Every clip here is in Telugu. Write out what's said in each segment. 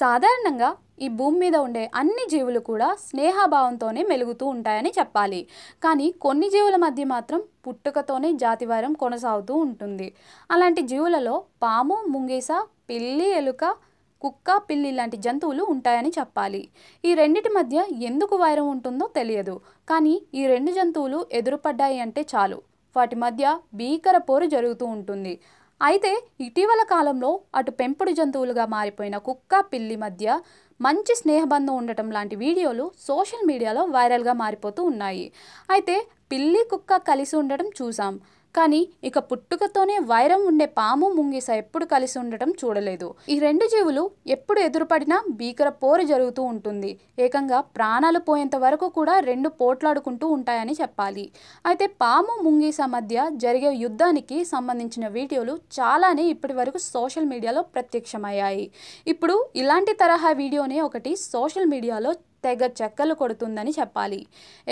సాధారణంగా ఈ భూమి మీద ఉండే అన్ని జీవులు కూడా స్నేహభావంతోనే మెలుగుతూ ఉంటాయని చెప్పాలి కానీ కొన్ని జీవుల మధ్య మాత్రం పుట్టుకతోనే జాతివారం కొనసాగుతూ ఉంటుంది అలాంటి జీవులలో పాము ముంగీస పిల్లి ఎలుక కుక్క పిల్లి లాంటి జంతువులు ఉంటాయని చెప్పాలి ఈ రెండిటి మధ్య ఎందుకు వైరం ఉంటుందో తెలియదు కానీ ఈ రెండు జంతువులు ఎదురుపడ్డాయి అంటే చాలు వాటి మధ్య భీకర పోరు జరుగుతూ ఉంటుంది అయితే ఇటీవల కాలంలో అటు పెంపుడు జంతువులుగా మారిపోయిన కుక్క పిల్లి మధ్య మంచి స్నేహబంధం ఉండటం లాంటి వీడియోలు సోషల్ మీడియాలో వైరల్గా మారిపోతూ ఉన్నాయి అయితే పిల్లి కుక్క కలిసి ఉండటం చూసాం కానీ ఇక పుట్టుకతోనే వైరం ఉండే పాము ముంగిస ఎప్పుడు కలిసి ఉండటం చూడలేదు ఈ రెండు జీవులు ఎప్పుడు ఎదురుపడినా భీకర పోరు జరుగుతూ ఉంటుంది ఏకంగా ప్రాణాలు పోయేంత వరకు కూడా రెండు పోట్లాడుకుంటూ ఉంటాయని చెప్పాలి అయితే పాము ముంగిస మధ్య జరిగే యుద్ధానికి సంబంధించిన వీడియోలు చాలానే ఇప్పటి వరకు సోషల్ మీడియాలో ప్రత్యక్షమయ్యాయి ఇప్పుడు ఇలాంటి తరహా వీడియోనే ఒకటి సోషల్ మీడియాలో తెగ చెక్కలు కొడుతుందని చెప్పాలి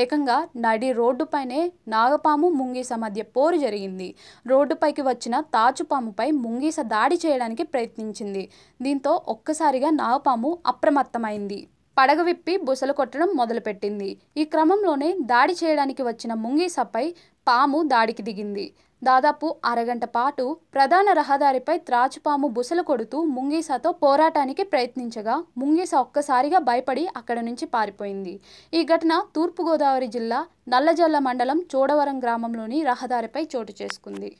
ఏకంగా నడి రోడ్డుపైనే నాగపాము ముంగీస మధ్య పోరు జరిగింది రోడ్డుపైకి వచ్చిన తాచుపాముపై ముంగీస దాడి చేయడానికి ప్రయత్నించింది దీంతో ఒక్కసారిగా నాగపాము అప్రమత్తమైంది పడగ విప్పి బుసలు కొట్టడం మొదలుపెట్టింది ఈ క్రమంలోనే దాడి చేయడానికి వచ్చిన ముంగీసపై పాము దాడికి దిగింది దాదాపు అరగంట పాటు ప్రధాన రహదారిపై త్రాచుపాము బుసలు కొడుతూ ముంగీసాతో పోరాటానికి ప్రయత్నించగా ముంగీస ఒక్కసారిగా భయపడి అక్కడ నుంచి పారిపోయింది ఈ ఘటన తూర్పుగోదావరి జిల్లా నల్లజల్ల మండలం చోడవరం గ్రామంలోని రహదారిపై చోటు చేసుకుంది